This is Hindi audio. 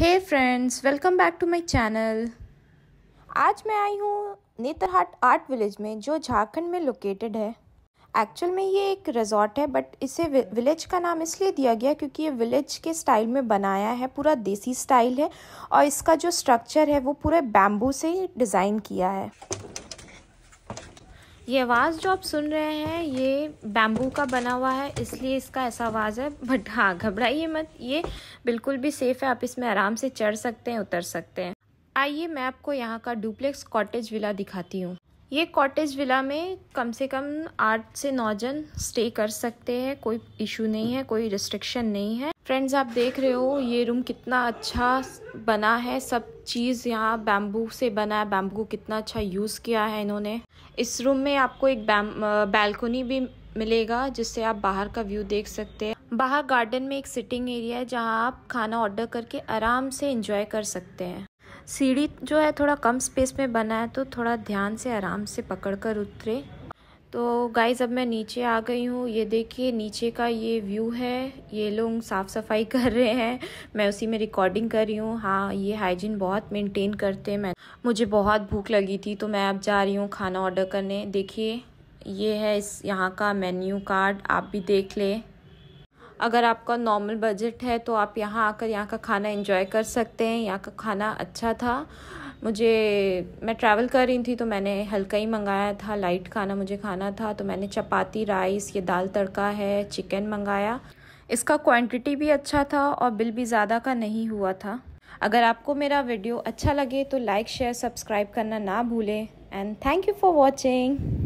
hey friends welcome back to my channel आज मैं आई हूँ नेतरहाट आर्ट विलेज में जो झारखंड में लोकेटेड है एक्चुअल में ये एक रिजॉर्ट है बट इसे विलेज का नाम इसलिए दिया गया क्योंकि ये विलेज के स्टाइल में बनाया है पूरा देसी स्टाइल है और इसका जो स्ट्रक्चर है वो पूरे बैम्बू से डिज़ाइन किया है ये आवाज़ जो आप सुन रहे हैं ये बैम्बू का बना हुआ है इसलिए इसका ऐसा आवाज़ है बट हाँ घबराइए मत ये बिल्कुल भी सेफ़ है आप इसमें आराम से चढ़ सकते हैं उतर सकते हैं आइए मैं आपको यहाँ का डुप्लेक्स कॉटेज विला दिखाती हूँ ये कॉटेज विला में कम से कम आठ से नौ जन स्टे कर सकते हैं कोई इशू नहीं है कोई रिस्ट्रिक्शन नहीं है फ्रेंड्स आप देख रहे हो ये रूम कितना अच्छा बना है सब चीज़ यहाँ बैम्बू से बना है बैम्बू कितना अच्छा यूज़ किया है इन्होंने इस रूम में आपको एक बैल्कोनी भी मिलेगा जिससे आप बाहर का व्यू देख सकते हैं बाहर गार्डन में एक सिटिंग एरिया है जहाँ आप खाना ऑर्डर करके आराम से इंजॉय कर सकते हैं सीढ़ी जो है थोड़ा कम स्पेस में बना है तो थोड़ा ध्यान से आराम से पकड़ कर उतरे तो गाइज़ अब मैं नीचे आ गई हूँ ये देखिए नीचे का ये व्यू है ये लोग साफ़ सफाई कर रहे हैं मैं उसी में रिकॉर्डिंग कर रही हूँ हाँ ये हाइजीन बहुत मेंटेन करते हैं मैं मुझे बहुत भूख लगी थी तो मैं अब जा रही हूँ खाना ऑर्डर करने देखिए ये है इस यहाँ का मेन्यू कार्ड आप भी देख ले अगर आपका नॉर्मल बजट है तो आप यहाँ आकर यहाँ का खाना इंजॉय कर सकते हैं यहाँ का खाना अच्छा था मुझे मैं ट्रैवल कर रही थी तो मैंने हल्का ही मंगाया था लाइट खाना मुझे खाना था तो मैंने चपाती राइस ये दाल तड़का है चिकन मंगाया इसका क्वांटिटी भी अच्छा था और बिल भी ज़्यादा का नहीं हुआ था अगर आपको मेरा वीडियो अच्छा लगे तो लाइक शेयर सब्सक्राइब करना ना भूलें and thank you for watching